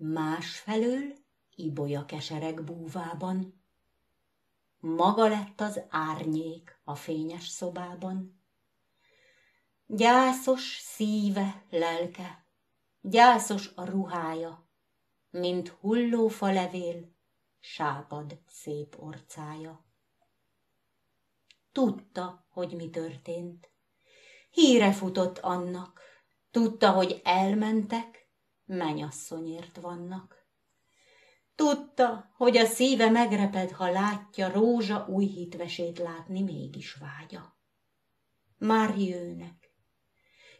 másfelől ibolya kesereg búvában. Maga lett az árnyék a fényes szobában. Gyászos szíve, lelke, gyászos a ruhája, mint hullófa levél, sápad szép orcája. Tudta, hogy mi történt. Híre futott annak, tudta, hogy elmentek, menyasszonyért vannak. Tudta, hogy a szíve megreped, ha látja, Rózsa új hitvesét látni mégis vágya. Már jönnek.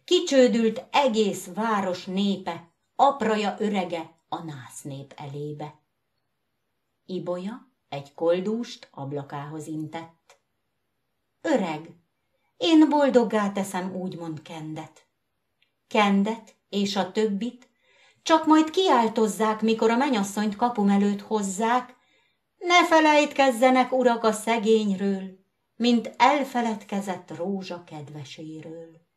Kicsődült egész város népe, apraja örege a nász nép elébe. Ibolya egy koldúst ablakához intett. Öreg, én boldoggá teszem úgymond kendet. Kendet és a többit csak majd kiáltozzák, mikor a menyasszonyt kapum előtt hozzák, ne felejtkezzenek, urak, a szegényről, mint elfeledkezett rózsa kedveséről.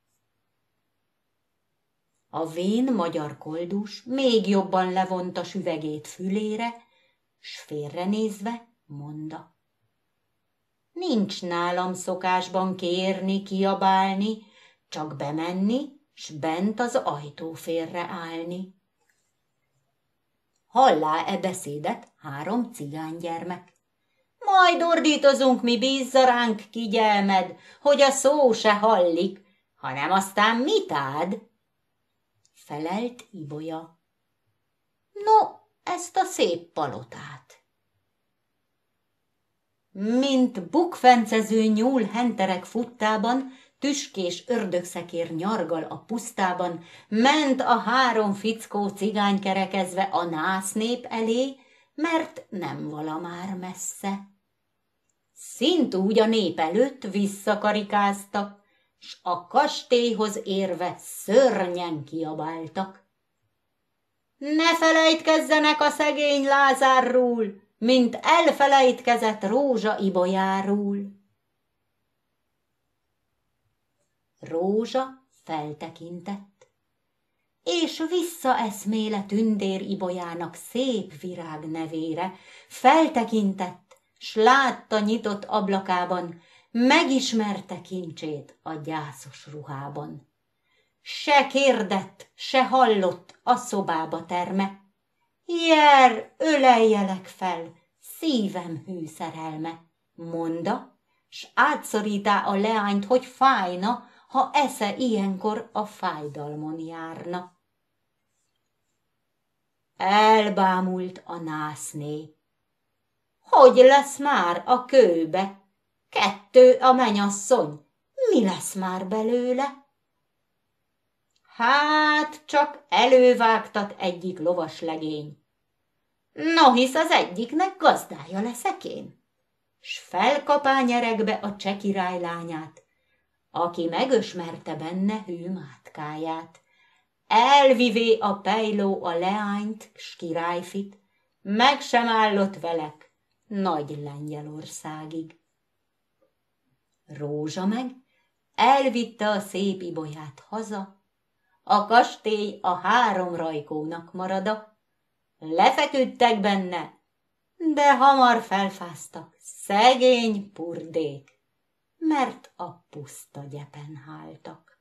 A vén magyar koldus még jobban levonta süvegét fülére, s félrenézve monda. Nincs nálam szokásban kérni, kiabálni, csak bemenni, s bent az ajtóférre állni. Hallá-e beszédet három gyermek. Majd ordítozunk mi, bízza ránk kigyelmed, hogy a szó se hallik, hanem aztán mitád? Felelt Ibolya. No, ezt a szép palotát. Mint bukfencező nyúl henterek futtában, tüskés ördögszekér nyargal a pusztában, ment a három fickó cigány kerekezve a násznép elé, mert nem vala már messze. Szint úgy a nép előtt visszakarikáztak, s a kastélyhoz érve szörnyen kiabáltak. Ne felejtkezzenek a szegény Lázárról, mint elfelejtkezett Rózsa Ibolyáról. Rózsa feltekintett, és visszaeszméle tündér ibolyának szép virág nevére, feltekintett, s látta nyitott ablakában, megismerte kincsét a gyászos ruhában. Se kérdett, se hallott, a szobába terme. Jer, öleljelek fel, szívem hű szerelme, monda, s átszorítá a leányt, hogy fájna, ha esze ilyenkor a fájdalmon járna. Elbámult a nászné. Hogy lesz már a kőbe? Kettő a menyasszony. Mi lesz már belőle? Hát, csak elővágtat egyik lovas legény. No, hisz az egyiknek gazdája leszek én. S felkapá nyeregbe a cseh királylányát, aki megösmerte benne hű mátkáját. Elvivé a pejló a leányt, s királyfit, meg sem állott velek, nagy Lengyelországig. Rózsa meg elvitte a szép ibolyát haza, a kastély a három rajkónak marada. Lefeküdtek benne, de hamar felfáztak, szegény purdék mert a puszta gyepen háltak.